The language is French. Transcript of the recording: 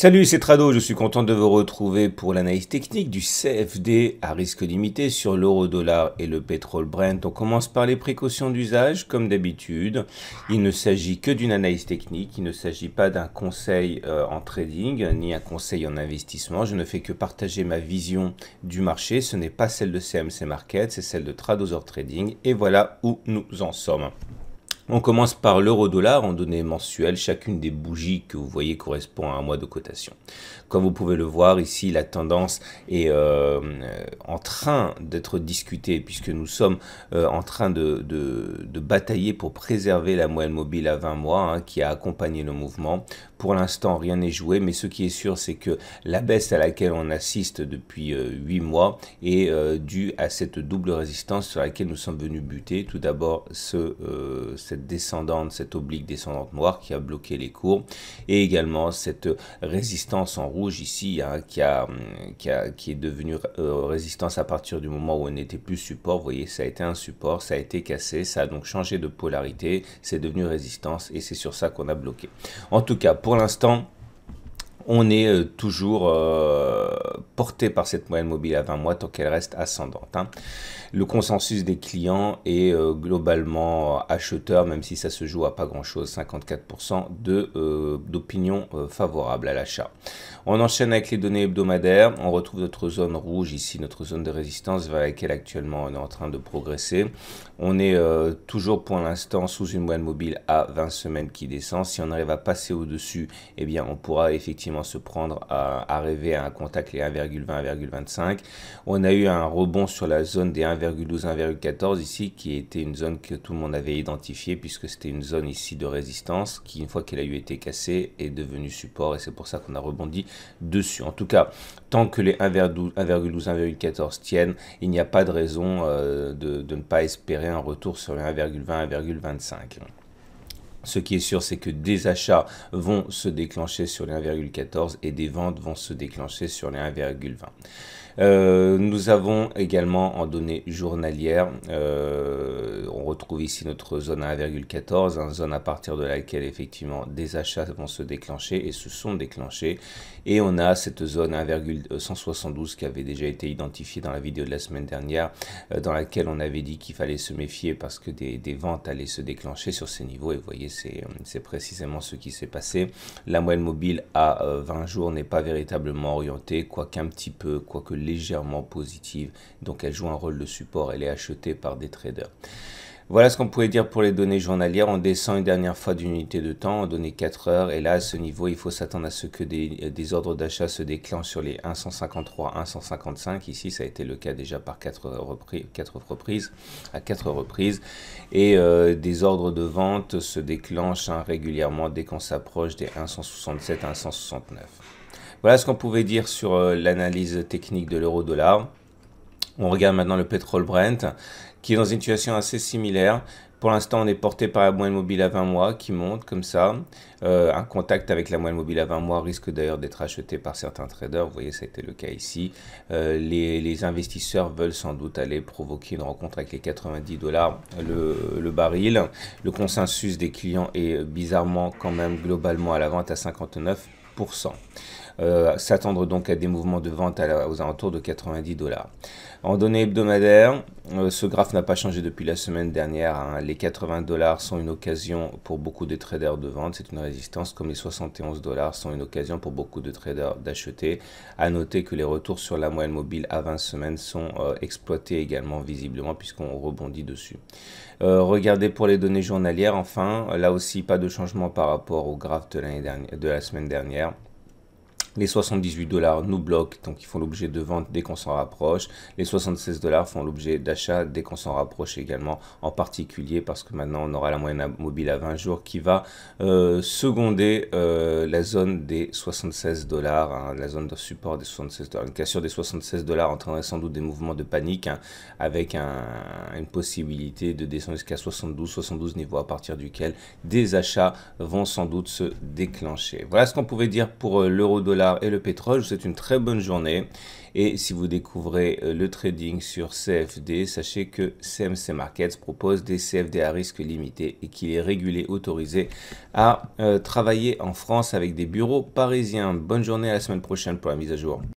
Salut, c'est Trado, je suis content de vous retrouver pour l'analyse technique du CFD à risque limité sur l'euro-dollar et le pétrole Brent. On commence par les précautions d'usage, comme d'habitude. Il ne s'agit que d'une analyse technique, il ne s'agit pas d'un conseil euh, en trading, ni un conseil en investissement. Je ne fais que partager ma vision du marché, ce n'est pas celle de CMC Market, c'est celle de Or Trading, et voilà où nous en sommes. On commence par l'euro-dollar en données mensuelles. Chacune des bougies que vous voyez correspond à un mois de cotation. Comme vous pouvez le voir ici, la tendance est euh, en train d'être discutée puisque nous sommes euh, en train de, batailler pour préserver la moyenne mobile à 20 mois hein, qui a accompagné le mouvement. Pour l'instant, rien n'est joué, mais ce qui est sûr, c'est que la baisse à laquelle on assiste depuis 8 euh, mois est due à cette double résistance sur laquelle nous sommes venus buter. Tout d'abord, ce, cette descendante, cette oblique descendante noire qui a bloqué les cours et également cette résistance en rouge ici hein, qui, qui, est devenue euh, résistance à partir du moment où elle n'était plus support. Vous voyez, ça a été un support, ça a été cassé, ça a donc changé de polarité, c'est devenu résistance et c'est sur ça qu'on a bloqué. En tout cas, pour l'instant, on est euh, toujours euh, porté par cette moyenne mobile à 20 mois tant qu'elle reste ascendante. Hein. Le consensus des clients est euh, globalement acheteur, même si ça se joue à pas grand-chose, 54% d'opinion favorable à l'achat. On enchaîne avec les données hebdomadaires. On retrouve notre zone rouge ici, notre zone de résistance vers laquelle actuellement on est en train de progresser. On est toujours pour l'instant sous une moyenne mobile à 20 semaines qui descend. Si on arrive à passer au-dessus, eh bien on pourra effectivement se prendre à arriver à un contact les 1,20, 1,25. On a eu un rebond sur la zone des 1,12, 1,14 ici qui était une zone que tout le monde avait identifié puisque c'était une zone ici de résistance qui une fois qu'elle a eu été cassée est devenue support et c'est pour ça qu'on a rebondi dessus. En tout cas, tant que les 1,12, 1,14 tiennent, il n'y a pas de raison euh, de, de ne pas espérer un retour sur les 1,20, 1,25. Ce qui est sûr, c'est que des achats vont se déclencher sur les 1,14 et des ventes vont se déclencher sur les 1,20. Euh, nous avons également en données journalières, euh, on retrouve ici notre zone à 1,14, une zone à partir de laquelle effectivement des achats vont se déclencher et se sont déclenchés. Et on a cette zone 1,172 qui avait déjà été identifiée dans la vidéo de la semaine dernière, euh, dans laquelle on avait dit qu'il fallait se méfier parce que des, des ventes allaient se déclencher sur ces niveaux. Et vous voyez, euh, c'est précisément ce qui s'est passé. La moyenne mobile à 20 euh, jours n'est pas véritablement orientée, quoique un petit peu, quoique légèrement positive. Donc elle joue un rôle de support, elle est achetée par des traders. Voilà ce qu'on pouvait dire pour les données journalières. On descend une dernière fois d'une unité de temps, on donné 4 heures. Et là, à ce niveau, il faut s'attendre à ce que des, euh, ordres d'achat se déclenchent sur les 153, 155. Ici, ça a été le cas déjà par 4 reprises, à 4 reprises. Et euh, des ordres de vente se déclenchent hein, régulièrement dès qu'on s'approche des 167, 169. Voilà ce qu'on pouvait dire sur euh, l'analyse technique de l'euro-dollar. On regarde maintenant le pétrole Brent, qui est dans une situation assez similaire. Pour l'instant, on est porté par la moyenne mobile à 20 mois qui monte comme ça. Euh, un contact avec la moyenne mobile à 20 mois risque d'ailleurs d'être acheté par certains traders. Vous voyez, ça a été le cas ici. Euh, les, investisseurs veulent sans doute aller provoquer une rencontre avec les 90 dollars le, le, baril. Le consensus des clients est bizarrement quand même globalement à la vente à 59%. Euh, s'attendre donc à des mouvements de vente aux alentours de 90 dollars. En données hebdomadaires, euh, ce graphe n'a pas changé depuis la semaine dernière. Hein. Les 80 dollars sont une occasion pour beaucoup de traders de vente, c'est une résistance, comme les 71 dollars sont une occasion pour beaucoup de traders d'acheter. À noter que les retours sur la moyenne mobile à 20 semaines sont euh, exploités également visiblement puisqu'on rebondit dessus. regardez pour les données journalières, enfin, là aussi pas de changement par rapport au graphe de la semaine dernière. Les 78 dollars nous bloquent, donc ils font l'objet de vente dès qu'on s'en rapproche. Les 76 dollars font l'objet d'achat dès qu'on s'en rapproche également, en particulier parce que maintenant on aura la moyenne mobile à 20 jours qui va euh, seconder euh, la zone des 76 dollars, hein, la zone de support des 76 dollars. Une cassure des 76 dollars entraînerait sans doute des mouvements de panique hein, avec une possibilité de descendre jusqu'à 72, 72 niveaux à partir duquel des achats vont sans doute se déclencher. Voilà ce qu'on pouvait dire pour euh, l'euro dollar et le pétrole. Je vous souhaite une très bonne journée. Et si vous découvrez euh, le trading sur CFD, sachez que CMC Markets propose des CFD à risque limité et qu'il est régulé, autorisé à euh, travailler en France avec des bureaux parisiens. Bonne journée à la semaine prochaine pour la mise à jour.